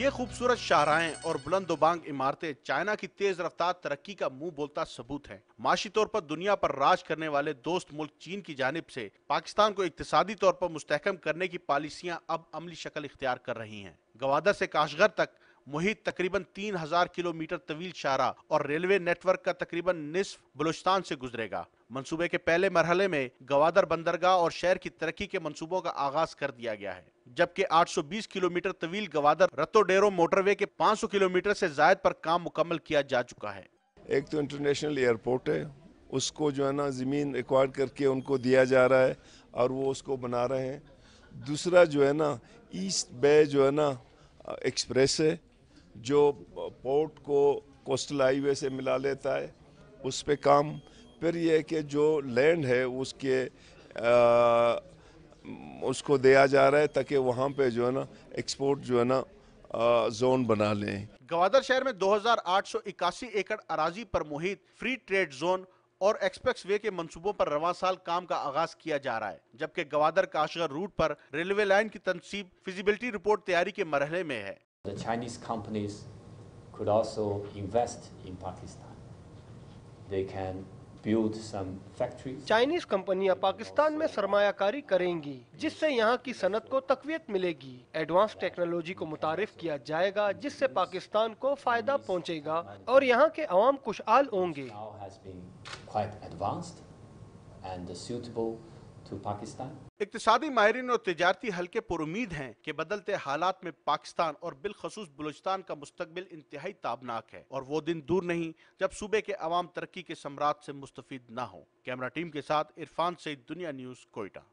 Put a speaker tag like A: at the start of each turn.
A: ये खूबसूरत शाहराएं और बुलंदोबांग इमारतें चाइना की तेज रफ्तार तरक्की का मुंह बोलता सबूत है माशी तौर पर दुनिया पर राज करने वाले दोस्त मुल्क चीन की जानब से पाकिस्तान को इकतदी तौर पर मुस्तकम करने की पॉलिसियां अब अमली शक्ल इख्तियार कर रही हैं गवादर से काशगर तक मुहित तकरीबन 3000 किलोमीटर तवील शाहरा और रेलवे नेटवर्क का तकरीबन निसफ बलुचस्तान से गुजरेगा मनसूबे के पहले मरहले में गवादर बंदरगाह और शहर की तरक्की के मनसूबों का आगाज कर दिया गया है जबकि 820 किलोमीटर तवील गवादर रत्तो डेरो
B: मोटरवे के 500 किलोमीटर से जायद पर काम मुकम्मल किया जा चुका है एक तो इंटरनेशनल एयरपोर्ट है उसको जो है ना ज़मीन एक्वायर करके उनको दिया जा रहा है और वो उसको बना रहे हैं दूसरा जो है ना ईस्ट बे जो है ना एक्सप्रेस है जो पोर्ट को कोस्टल हाईवे से मिला लेता है उस पर काम फिर ये कि जो लैंड है उसके आ, उसको दिया जा रहा है ताकि वहाँ पे जो है ना एक्सपोर्ट जो है ना जोन बना लें
A: गवादर शहर में 2881 एकड़ अराजी पर मुहित फ्री ट्रेड जोन और एक्सप्रेस वे के मंसूबों पर रवा साल काम का आगाज किया जा रहा है जबकि गवादर काशगर रूट पर रेलवे लाइन की तनसीब फिजिबिलिटी रिपोर्ट तैयारी के मरहले में है The
C: could also invest in Pakistan. They can build some factories. Chinese कंपनियां पाकिस्तान में सरमाकारी करेंगी जिससे यहां की सनत को तकवीत मिलेगी एडवांस टेक्नोलॉजी को मुतारफ किया जाएगा जिससे पाकिस्तान को फायदा पहुंचेगा और यहां के अवाम खुशहाल होंगे to Pakistan.
A: माहरीन और तजारती हल्के पर उम्मीद हैं कि बदलते हालात में पाकिस्तान और बिलखसूस बलूचिस्तान का मुस्तबिल इंतहाई ताबनाक है और वो दिन दूर नहीं जब सूबे के अवाम तरक्की के सम्राट से मुस्तफ़ ना हो कैमरा टीम के साथ इरफान सईद दुनिया न्यूज़ कोयटा